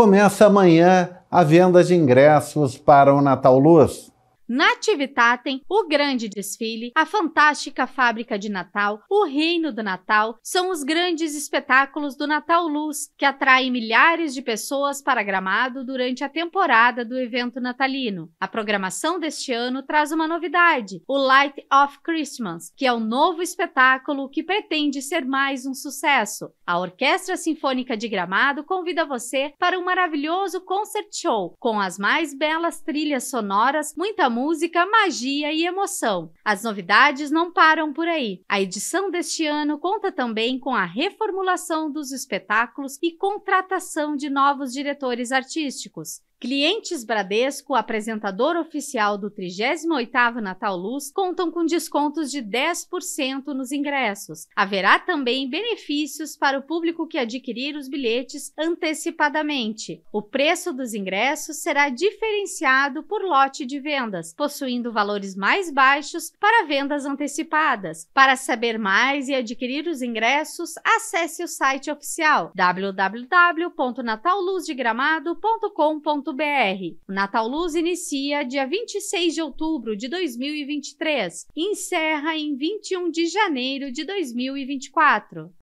começa amanhã a venda de ingressos para o Natal Luz. Nativitatem, o Grande Desfile, a Fantástica Fábrica de Natal, o Reino do Natal são os grandes espetáculos do Natal Luz que atraem milhares de pessoas para Gramado durante a temporada do evento natalino. A programação deste ano traz uma novidade: o Light of Christmas, que é um novo espetáculo que pretende ser mais um sucesso. A Orquestra Sinfônica de Gramado convida você para um maravilhoso concert show com as mais belas trilhas sonoras, muita música música, magia e emoção. As novidades não param por aí. A edição deste ano conta também com a reformulação dos espetáculos e contratação de novos diretores artísticos. Clientes Bradesco, apresentador oficial do 38º Natal Luz, contam com descontos de 10% nos ingressos. Haverá também benefícios para o público que adquirir os bilhetes antecipadamente. O preço dos ingressos será diferenciado por lote de vendas, possuindo valores mais baixos para vendas antecipadas. Para saber mais e adquirir os ingressos, acesse o site oficial www.natalluzdeGramado.com.br o Natal Luz inicia dia 26 de outubro de 2023 e encerra em 21 de janeiro de 2024.